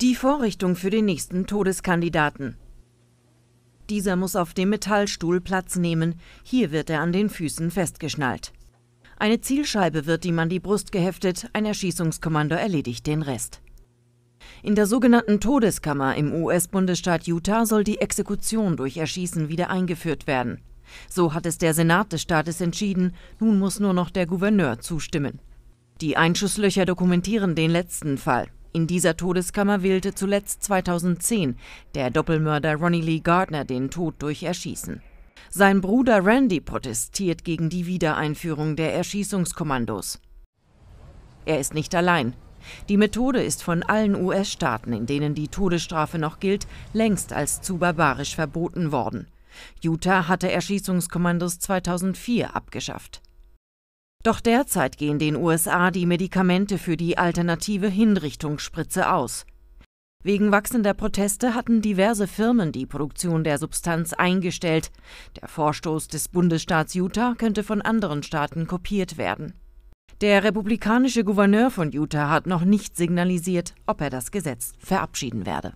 Die Vorrichtung für den nächsten Todeskandidaten. Dieser muss auf dem Metallstuhl Platz nehmen. Hier wird er an den Füßen festgeschnallt. Eine Zielscheibe wird ihm an die Brust geheftet, ein Erschießungskommando erledigt den Rest. In der sogenannten Todeskammer im US-Bundesstaat Utah soll die Exekution durch Erschießen wieder eingeführt werden. So hat es der Senat des Staates entschieden, nun muss nur noch der Gouverneur zustimmen. Die Einschusslöcher dokumentieren den letzten Fall. In dieser Todeskammer wählte zuletzt 2010 der Doppelmörder Ronnie Lee Gardner den Tod durch Erschießen. Sein Bruder Randy protestiert gegen die Wiedereinführung der Erschießungskommandos. Er ist nicht allein. Die Methode ist von allen US-Staaten, in denen die Todesstrafe noch gilt, längst als zu barbarisch verboten worden. Utah hatte Erschießungskommandos 2004 abgeschafft. Doch derzeit gehen den USA die Medikamente für die alternative Hinrichtungsspritze aus. Wegen wachsender Proteste hatten diverse Firmen die Produktion der Substanz eingestellt. Der Vorstoß des Bundesstaats Utah könnte von anderen Staaten kopiert werden. Der republikanische Gouverneur von Utah hat noch nicht signalisiert, ob er das Gesetz verabschieden werde.